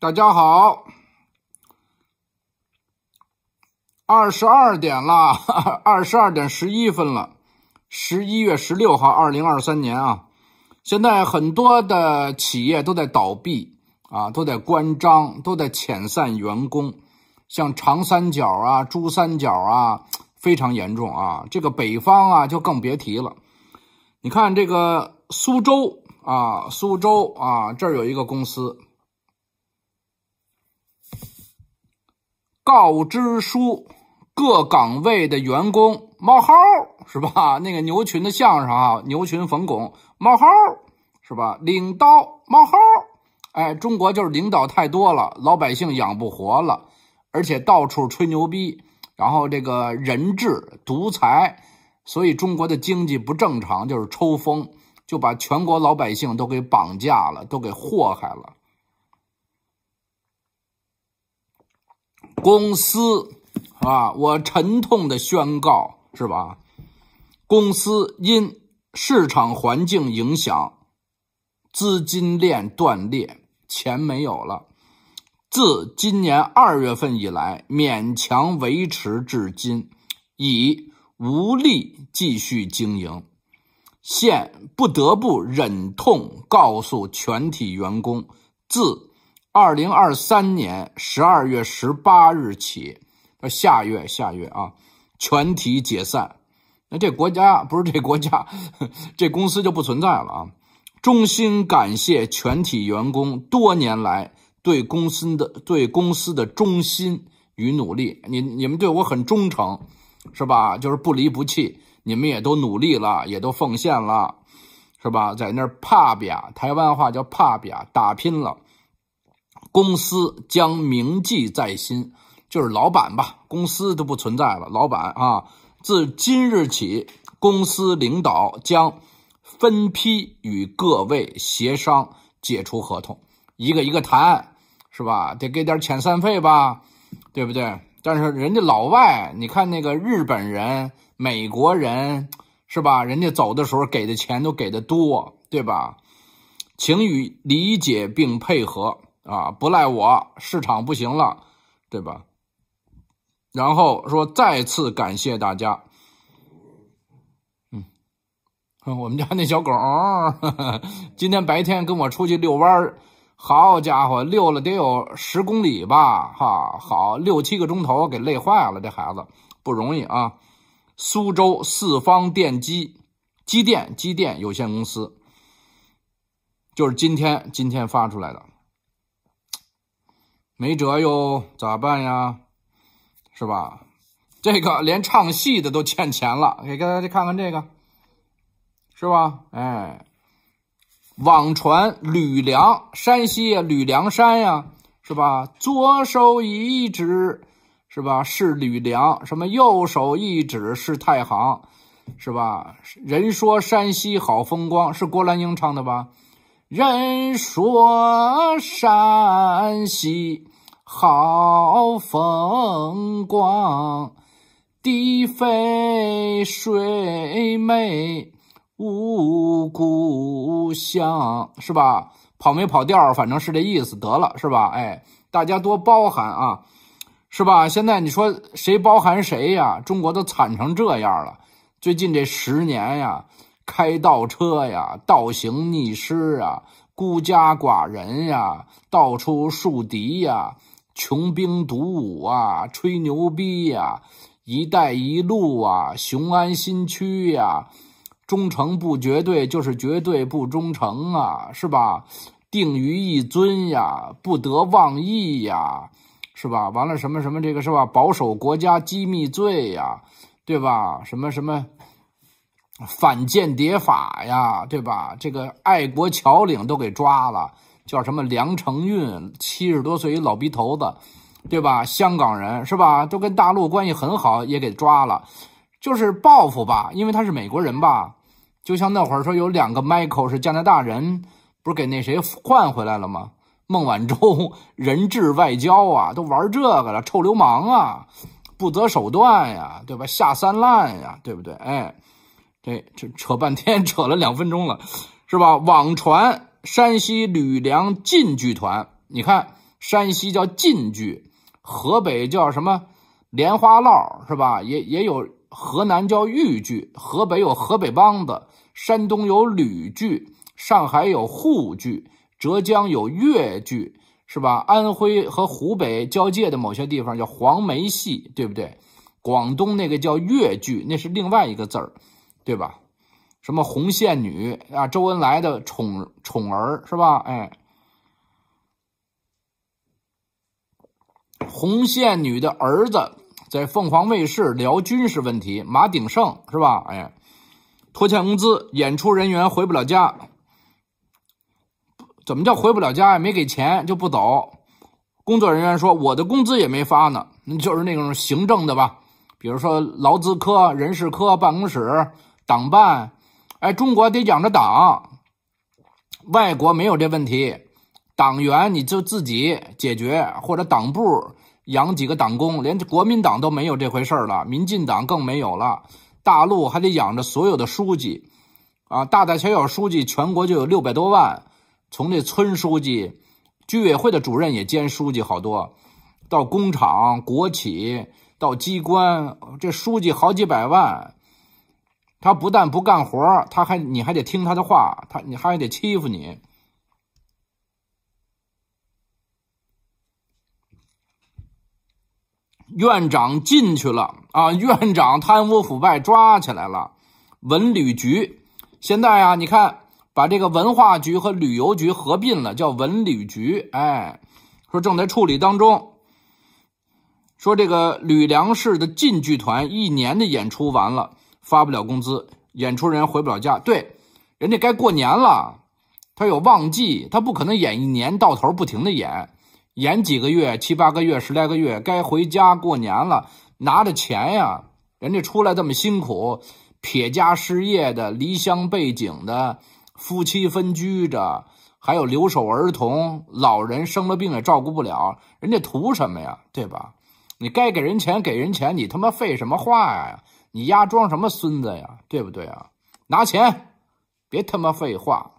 大家好，二十二点啦，二十二点十一分了，十一月十六号，二零二三年啊。现在很多的企业都在倒闭啊，都在关张，都在遣散员工，像长三角啊、珠三角啊，非常严重啊。这个北方啊，就更别提了。你看这个苏州啊，苏州啊，这儿有一个公司。告知书，各岗位的员工冒号是吧？那个牛群的相声啊，牛群冯巩冒号是吧？领导冒号，哎，中国就是领导太多了，老百姓养不活了，而且到处吹牛逼，然后这个人治独裁，所以中国的经济不正常，就是抽风，就把全国老百姓都给绑架了，都给祸害了。公司啊，我沉痛的宣告，是吧？公司因市场环境影响，资金链断裂，钱没有了。自今年二月份以来，勉强维持至今，已无力继续经营，现不得不忍痛告诉全体员工，自。二零二三年十二月十八日起，下月下月啊，全体解散。那这国家不是这国家，这公司就不存在了啊！衷心感谢全体员工多年来对公司的对公司的忠心与努力。你你们对我很忠诚，是吧？就是不离不弃。你们也都努力了，也都奉献了，是吧？在那儿比亚，台湾话叫比打拼了。公司将铭记在心，就是老板吧？公司都不存在了，老板啊！自今日起，公司领导将分批与各位协商解除合同，一个一个谈，是吧？得给点遣散费吧，对不对？但是人家老外，你看那个日本人、美国人，是吧？人家走的时候给的钱都给的多，对吧？请予理解并配合。啊，不赖我，市场不行了，对吧？然后说再次感谢大家。嗯，我们家那小狗今天白天跟我出去遛弯儿，好家伙，遛了得有十公里吧，哈，好六七个钟头，给累坏了这孩子，不容易啊。苏州四方电机机电机电有限公司，就是今天今天发出来的。没辙哟，咋办呀？是吧？这个连唱戏的都欠钱了，给给大家看看这个，是吧？哎，网传吕梁山西吕梁山呀，是吧？左手一指是吧，是吕梁，什么右手一指是太行，是吧？人说山西好风光，是郭兰英唱的吧？人说山西好风光，地肥水美五谷香，是吧？跑没跑调儿？反正是这意思，得了，是吧？哎，大家多包涵啊，是吧？现在你说谁包涵谁呀？中国都惨成这样了，最近这十年呀。开倒车呀，倒行逆施啊，孤家寡人呀，到处树敌呀，穷兵黩武啊，吹牛逼呀，一带一路啊，雄安新区呀，忠诚不绝对就是绝对不忠诚啊，是吧？定于一尊呀，不得忘义呀，是吧？完了什么什么这个是吧？保守国家机密罪呀，对吧？什么什么。反间谍法呀，对吧？这个爱国侨领都给抓了，叫什么梁成运，七十多岁一老逼头子，对吧？香港人是吧？都跟大陆关系很好，也给抓了，就是报复吧，因为他是美国人吧？就像那会儿说有两个 Michael 是加拿大人，不是给那谁换回来了吗？孟晚舟人质外交啊，都玩这个了，臭流氓啊，不择手段呀，对吧？下三滥呀，对不对？哎。这这扯半天，扯了两分钟了，是吧？网传山西吕梁晋剧团，你看山西叫晋剧，河北叫什么莲花落，是吧？也也有河南叫豫剧，河北有河北梆子，山东有吕剧，上海有沪剧，浙江有粤剧，是吧？安徽和湖北交界的某些地方叫黄梅戏，对不对？广东那个叫粤剧，那是另外一个字儿。对吧？什么红线女啊？周恩来的宠宠儿是吧？哎，红线女的儿子在凤凰卫视聊军事问题，马鼎盛是吧？哎，拖欠工资，演出人员回不了家，怎么叫回不了家呀？没给钱就不走。工作人员说：“我的工资也没发呢。”就是那种行政的吧，比如说劳资科、人事科、办公室。党办，哎，中国得养着党，外国没有这问题。党员你就自己解决，或者党部养几个党工。连国民党都没有这回事了，民进党更没有了。大陆还得养着所有的书记，啊，大大小小书记，全国就有六百多万。从这村书记、居委会的主任也兼书记，好多，到工厂、国企、到机关，这书记好几百万。他不但不干活他还你还得听他的话，他你还得欺负你。院长进去了啊！院长贪污腐败，抓起来了。文旅局现在啊，你看把这个文化局和旅游局合并了，叫文旅局。哎，说正在处理当中。说这个吕梁市的晋剧团一年的演出完了。发不了工资，演出人回不了家，对，人家该过年了，他有旺季，他不可能演一年到头不停的演，演几个月、七八个月、十来个月，该回家过年了，拿着钱呀，人家出来这么辛苦，撇家失业的，离乡背井的，夫妻分居着，还有留守儿童、老人生了病也照顾不了，人家图什么呀？对吧？你该给人钱给人钱，你他妈废什么话呀？你丫装什么孙子呀？对不对啊？拿钱，别他妈废话。